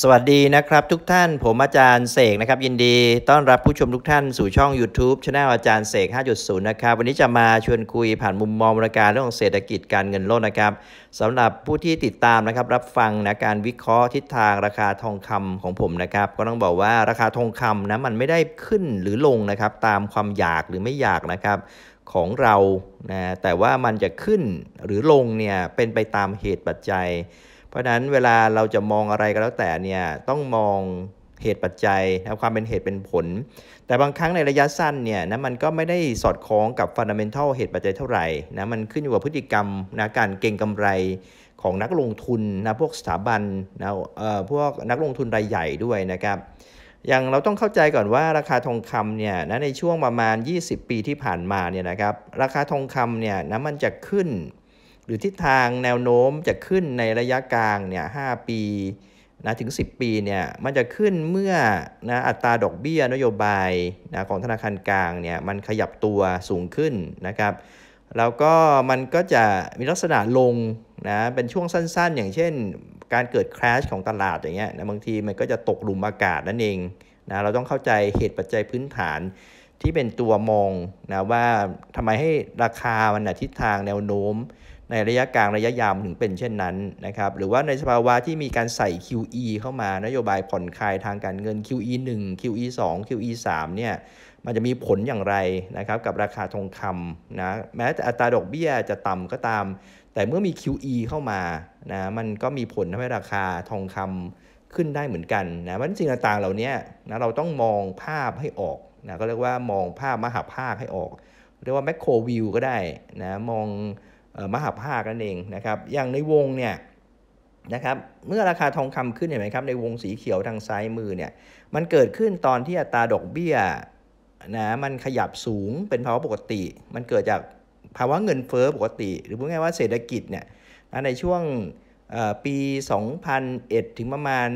สวัสดีนะครับทุกท่านผมอาจารย์เสกนะครับ ยินดีต้อนรับผู้ชมทุกท่านสู่ช่อง YouTube ชา n e l อาจารย์เสก5.0นะครับวันนี้จะมาชวนคุยผ่านมุมมองราการเรื่องเศรษฐกิจการเงินโลกนะครับสำหรับผู้ที่ติดตามนะครับรับฟัง นะ การวิเคราะห์ทิศทางราคาทองคำของผมนะครับ ก็ต้องบอกว่าราคาทองคำนะมันไม่ได้ขึ้นหรือลงนะครับตามความอยากหรือไม่อยากนะครับของเรานะแต่ว่ามันจะขึ้นหรือลงเนี่ยเป็นไปตามเหตุปัจจัยเพราะฉะนั้นเวลาเราจะมองอะไรก็แล้วแต่เนี่ยต้องมองเหตุปัจจัยนะความเป็นเหตุเป็นผล แต่บางครั้งในระยะสั้นเนี่ยนะมันก็ไม่ได้สอดคล้องกับฟันดัมเบลเหตุปัจจัยเท่าไหร่นะมันขึ้นอยู่กับพฤติกรรมนะการเก็งกำไรของนักลงทุนนะพวกสถาบันนะเอ่อพวกนักลงทุนรายใหญ่ด้วยนะครับ อย่างเราต้องเข้าใจก่อนว่าราคาทองคำเนี่ยนะในช่วงประมาณ 20 ปีที่ผ่านมาเนี่ยนะครับราคาทองคำเนี่ยนะมันจะขึ้นรือทิศทางแนวโน้มจะขึ้นในระยะกลางเนี่ยหปีนะถึง 10 ปีเนี่ย มันจะขึ้นเมื่อนะอัตราดอกเบี้ยนโยบายนะของธนาคารกลางเนี่ยมันขยับตัวสูงขึ้นนะครับแล้วก็มันก็จะมีลักษณะลงนะเป็นช่วงสั้น ๆ อย่างเช่นการเกิดคราชของตลาดอย่างเงี้ยนะบางทีมันก็จะตกหลุมอากาศนั่นเองนะเราต้องเข้าใจเหตุปัจจัยพื้นฐานที่เป็นตัวมองนะว่าทำไมให้ราคามันนะทิศทางแนวโน้มในระยะกลาง ระยะยาวถึงเป็นเช่นนั้นนะครับหรือว่าในสภาวะที่มีการใส่ QE เข้ามานโยบายผ่อนคลายทางการเงิน QE 1 QE 2 QE 3เนี่ยมันจะมีผลอย่างไรนะครับกับราคาทองคำนะแม้แต่อัตราดอกเบี้ยจะต่ำก็ตาม แต่เมื่อมี QE เข้ามานะมันก็มีผลทำให้ราคาทองคำขึ้นได้เหมือนกันนะมันสิ่งต่างๆเหล่านี้นะเราต้องมองภาพให้ออกนะก็เรียกว่ามองภาพมหาภาคให้ออกเรียกว่าแมคโครวิวก็ได้นะมองมหาภาคนั่นเองนะครับ อย่างในวงเนี่ยนะครับ เมื่อราคาทองคำขึ้นเห็นไหมครับ ในวงสีเขียวทางซ้ายมือเนี่ย มันเกิดขึ้นตอนที่อัตราดอกเบี้ยนะ มันขยับสูงเป็นภาวะปกติ มันเกิดจากภาวะเงินเฟอ้อปกติ หรือพูดง่ายว่าเศรษฐกิจเนี่ยในช่วงปี 2001 ถึงประมาณ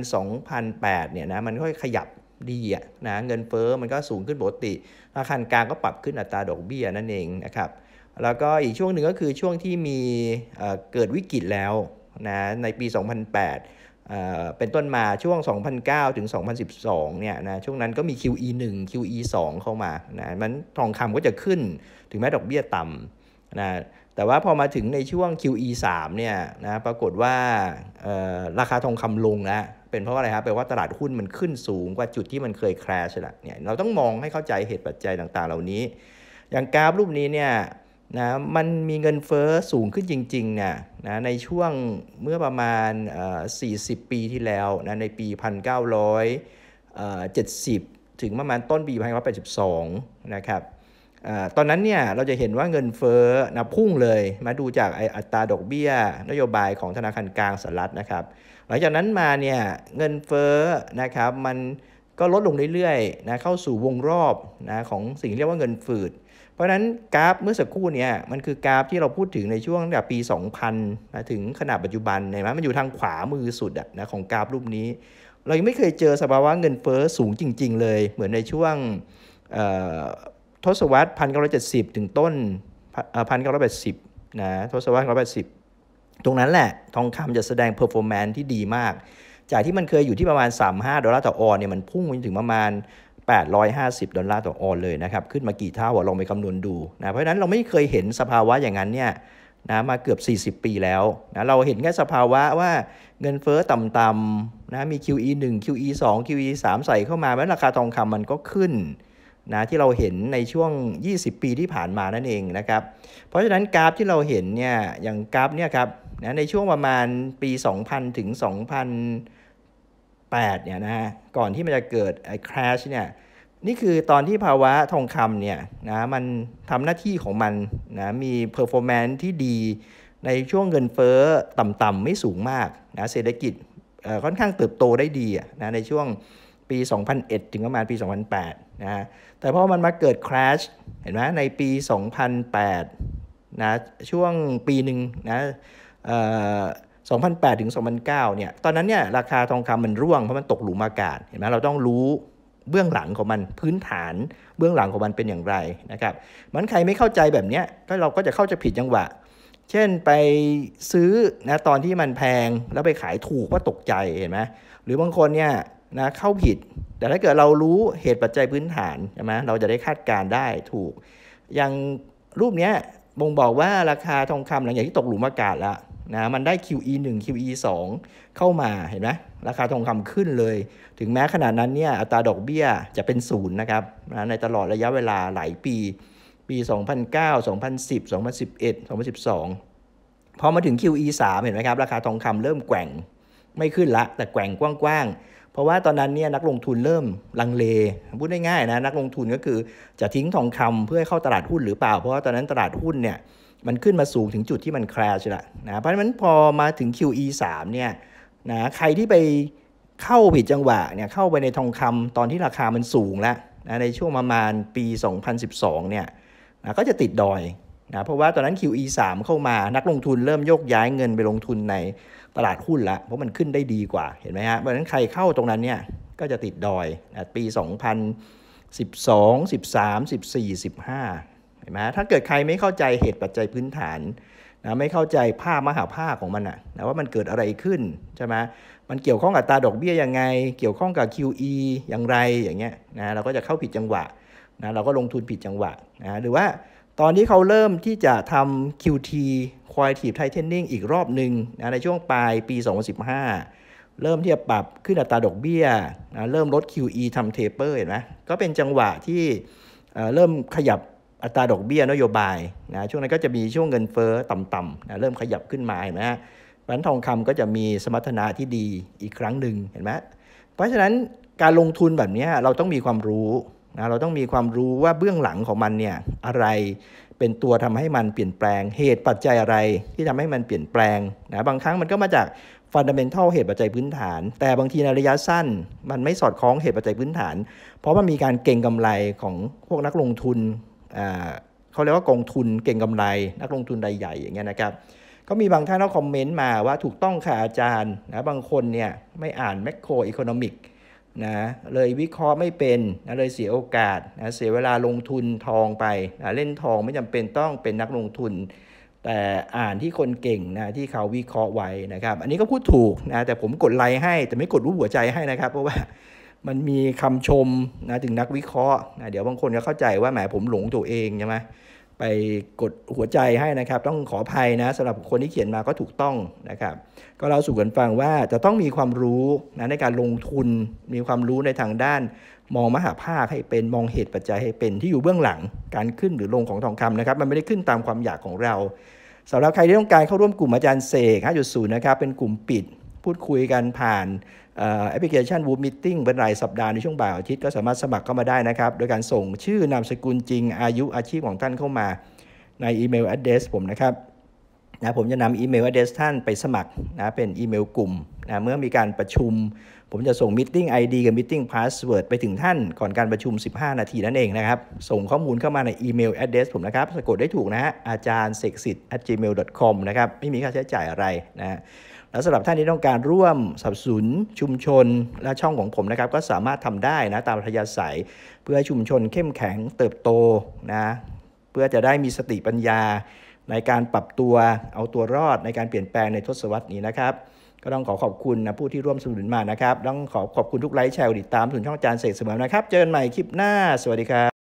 2008เนี่ยนะ มันค่อยขยับดีอะนะ เงินเฟอ้อมันก็สูงขึ้นปกติ ธนาคารกลางก็ปรับขึ้นอัตราดอกเบี้ยนั่นเองนะครับแล้วก็อีกช่วงหนึ่งก็คือช่วงที่มีเกิดวิกฤตแล้วนะในปี 2008 เป็นต้นมาช่วง 2009ถึง2012เนี่ยนะช่วงนั้นก็มี QE 1 QE 2เข้ามานะมันทองคำก็จะขึ้นถึงแม้ดอกเบี้ยต่ำนะแต่ว่าพอมาถึงในช่วง QE 3เนี่ยนะปรากฏว่าราคาทองคำลงแล้วเป็นเพราะอะไรครับแปลว่าตลาดหุ้นมันขึ้นสูงกว่าจุดที่มันเคยแครชและเนี่ยเราต้องมองให้เข้าใจเหตุปัจจัยต่างๆ เหล่านี้ อย่างกราฟรูปนี้เนี่ยนะมันมีเงินเฟอ้อสูงขึ้นจริงๆนะนะในช่วงเมื่อประมาณ 40 ปีที่แล้วนะในปี 1970 ถึงประมาณต้นปี1982 นะครับตอนนั้นเนี่ยเราจะเห็นว่าเงินเฟ้อนะพุ่งเลยมาดูจากอัตราดอกเบี้ยนโยบายของธนาคารกลางสหรัฐนะครับ หลังจากนั้นมาเนี่ยเงินเฟ้อนะครับมันก็ลดลงเรื่อยๆนะเข้าสู่วงรอบนะของสิ่งเรียกว่าเงินฝืดเพราะนั้นกราฟเมื่อสักครู่เนี่ยมันคือกราฟที่เราพูดถึงในช่วงตั้งแต่ปี 2000มาถึงขณะปัจจุบันเห็นไหมมันอยู่ทางขวามือสุดอะนะของกราฟรูปนี้ เรายังไม่เคยเจอสภาวะเงินเฟ้อสูงจริง ๆ เลย เหมือนในช่วงทศวรรษ1970 ถึงต้น1980 นะทศวรรษ1ส8 0ตรงนั้นแหละทองคำจะแสดงเพอร์ฟอร์แมนที่ดีมาก จากที่มันเคยอยู่ที่ประมาณ 35 ดอลลาร์ต่อออนเนี่ยมันพุ่งไปถึงประมาณ850ดอลลาร์ต่อออนเลยนะครับ ขึ้นมากี่เท่าลองไปคำนวณดูนะเพราะฉะนั้นเราไม่เคยเห็นสภาวะอย่างนั้นเนี่ยนะมาเกือบ 40 ปีแล้วนะเราเห็นแค่สภาวะว่าเงินเฟ้อต่ำๆนะมี QE 1 QE 2 QE 3 ใส่เข้ามา แล้วราคาทองคำมันก็ขึ้นนะที่เราเห็นในช่วง 20 ปีที่ผ่านมานั่นเองนะครับ เพราะฉะนั้นกราฟที่เราเห็นเนี่ยอย่างกราฟเนี่ยครับนะในช่วงประมาณปี2000ถึง2008เนี่ยนะก่อนที่มันจะเกิดไอ้ crash เนี่ยนี่คือตอนที่ภาวะทองคำเนี่ยนะมันทำหน้าที่ของมันนะมีเพอร์ฟอร์แมนซ์ที่ดีในช่วงเงินเฟ้อต่ำๆไม่สูงมากนะเศรษฐกิจค่อนข้างเติบโตได้ดีนะในช่วงปี 2001 ถึงประมาณปี 2008 นะแต่พอมันมาเกิดคราชเห็นไหมในปี 2008 นะช่วงปีหนึ่งนะ2008 ถึง 2009 เนี่ยตอนนั้นเนี่ยราคาทองคำมันร่วงเพราะมันตกหลุมอากาศเห็นไหมเราต้องรู้เบื้องหลังของมันพื้นฐานเบื้องหลังของมันเป็นอย่างไรนะครับมันใครไม่เข้าใจแบบนี้ก็เราก็จะเข้าใจผิดจังหวะเช่นไปซื้อนะตอนที่มันแพงแล้วไปขายถูกว่าตกใจเห็นไหมหรือบางคนเนี่ยนะเข้าผิด แต่ถ้าเกิดเรารู้เหตุปัจจัยพื้นฐานใช่ไหมเราจะได้คาดการได้ถูก อย่างรูปเนี้ยบ่งบอกว่าราคาทองคำหลังจากที่ตกหลุมอากาศแล้วนะมันได้ QE 1 QE 2เข้ามาเห็นไหมราคาทองคำขึ้นเลย ถึงแม้ขนาดนั้นเนี่ยอัตราดอกเบี้ยจะเป็นศูนย์นะครับ ในตลอดระยะเวลาหลายปี ปี 2009 2010 2011 2012 พอมาถึง QE 3เห็นไหมครับ ราคาทองคำเริ่มแกว่งไม่ขึ้นละ แต่แกว่งกว้างๆ เพราะว่าตอนนั้นเนี่ยนักลงทุนเริ่มลังเล พูดได้ง่ายนะ นักลงทุนก็คือจะทิ้งทองคำเพื่อเข้าตลาดหุ้นหรือเปล่า เพราะว่าตอนนั้นตลาดหุ้นเนี่ยมันขึ้นมาสูงถึงจุดที่มันแคร์ชละนะ เพราะฉะนั้นพอมาถึง QE 3เนี่ยนะใครที่ไปเข้าผิดจังหวะเนี่ยเข้าไปในทองคำตอนที่ราคามันสูงแล้วนะในช่วงประมาณปี 2012เนี่ยนะก็จะติดดอยนะเพราะว่าตอนนั้น QE 3เข้ามานักลงทุนเริ่มโยกย้ายเงินไปลงทุนในตลาดหุ้นละเพราะมันขึ้นได้ดีกว่าเห็นไหมฮะเพราะฉะนั้นใครเข้าตรงนั้นเนี่ยก็จะติดดอยนะปี 2012 13 14 15เห็นไหมถ้าเกิดใครไม่เข้าใจเหตุปัจจัยพื้นฐานนะไม่เข้าใจภาพมหาภาคของมันนะว่ามันเกิดอะไรขึ้นใช่ไหมมันเกี่ยวข้องกับตาดอกเบี้ยยังไง เกี่ยวข้องกับ QE อย่างไรอย่างเงี้ยนะเราก็จะเข้าผิดจังหวะนะเราก็ลงทุนผิดจังหวะนะหรือว่าตอนนี้เขาเริ่มที่จะทำ QT Quantitative Tightening อีกรอบหนึ่งนะในช่วงปลายปี 2015 เริ่มที่จะปรับขึ้นอัตราดอกเบี้ยนะเริ่มลด QE ทำ Taper เห็นไหมก็เป็นจังหวะที่เริ่มขยับอัตราดอกเบี้ย นโยบายนะ ช่วงนั้นก็จะมีช่วงเงินเฟ้อต่ำๆนะ เริ่มขยับขึ้นมาเห็นไหมฮะเพรนันทองคำก็จะมีสมรรถนะที่ดีอีกครั้งหนึ่งเห็นไหมเพราะฉะนั้นการลงทุนแบบนี้เราต้องมีความรู้นะ เราต้องมีความรู้ว่าเบื้องหลังของมันเนี่ยอะไรเป็นตัวทำให้มันเปลี่ยนแปลง เหตุปัจจัยอะไรที่ทำให้มันเปลี่ยนแปลงนะ บางครั้งมันก็มาจากฟันดัมเบลทัลเหตุปัจจัยพื้นฐาน แต่บางทีในระยะสั้นมันไม่สอดคล้องเหตุปัจจัยพื้นฐาน เพราะมันมีการเก่งกำไรของพวกนักลงทุนเขาเรียกว่ากองทุนเก่งกำไรนักลงทุนรายใหญ่อย่างเงี้ยนะครับก็มีบางท่านเขาคอมเมนต์มาว่าถูกต้องค่ะอาจารย์นะบางคนเนี่ยไม่อ่านแมกโครอิคโนมิกนะเลยวิเคราะห์ไม่เป็นนะเลยเสียโอกาสนะเสียเวลาลงทุนทองไปนะเล่นทองไม่จำเป็นต้องเป็นนักลงทุนแต่อ่านที่คนเก่งนะที่เขาวิเคราะห์ไว้นะครับอันนี้ก็พูดถูกนะ แต่ผมกดไลค์ให้แต่ไม่กดรูปหัวใจให้นะครับเพราะว่ามันมีคำชมนะถึงนักวิเคราะห์นะเดี๋ยวบางคนก็เข้าใจว่าแหมผมหลงตัวเองใช่ไหมไปกดหัวใจให้นะครับ ต้องขออภัยนะสำหรับคนที่เขียนมาก็ถูกต้องนะครับ ก็เราสู่กันฟังว่าจะต้องมีความรู้นะในการลงทุน มีความรู้ในทางด้าน มองมหาภาค ให้เป็นมองเหตุปัจจัยให้เป็นที่อยู่เบื้องหลังการขึ้นหรือลงของทองคำนะครับ มันไม่ได้ขึ้นตามความอยากของเราสำหรับใครที่ต้องการเข้าร่วมกลุ่มอาจารย์เสก5.0นะครับเป็นกลุ่มปิดพูดคุยกันผ่านแอปพลิเคชันวูมมิทติ้งเป็นรายสัปดาห์ในช่วงบ่ายอาทิตย์ก็สามารถสมัครเข้ามาได้นะครับ โดยการส่งชื่อนามสกุลจริงอายุอาชีพของท่านเข้ามาในอีเมลแอดเดสผมนะครับนะผมจะนำอีเมลแอดเดสท่านไปสมัครนะเป็นอีเมลกลุ่มนะเมื่อมีการประชุม ผมจะส่งทติ้งไอดีกับิทติ้งพาสเวิร์ดไปถึงท่าน ก่อนการประชุม 15 นาทีนั่นเองนะครับ ส่งข้อมูลเข้ามาในอีเมลแอดเดสผมนะครับสะกดได้ถูกนะฮะอาจารย์เสกสิทธิ์ gmail.com นะครับไม่มีค่าใช้จ่ายอะไรนะแล้วสำหรับท่านที่ต้องการร่วม สับสนชุมชนและช่องของผมนะครับ ก็สามารถทำได้นะ ตามพยาศัยเพื่อให้ชุมชนเข้มแข็งเติบโตนะ เพื่อจะได้มีสติปัญญา ในการปรับตัวเอาตัวรอดในการเปลี่ยนแปลงในทศวรรษนี้นะครับ ก็ต้องขอขอบคุณนะผู้ที่ร่วมสนุนมานะครับต้องขอขอบคุณทุกไลค์แชร์ติดตามส่วนช่องอาจารย์เสกเสมอนะครับ เจอกันใหม่คลิปหน้าสวัสดีครับ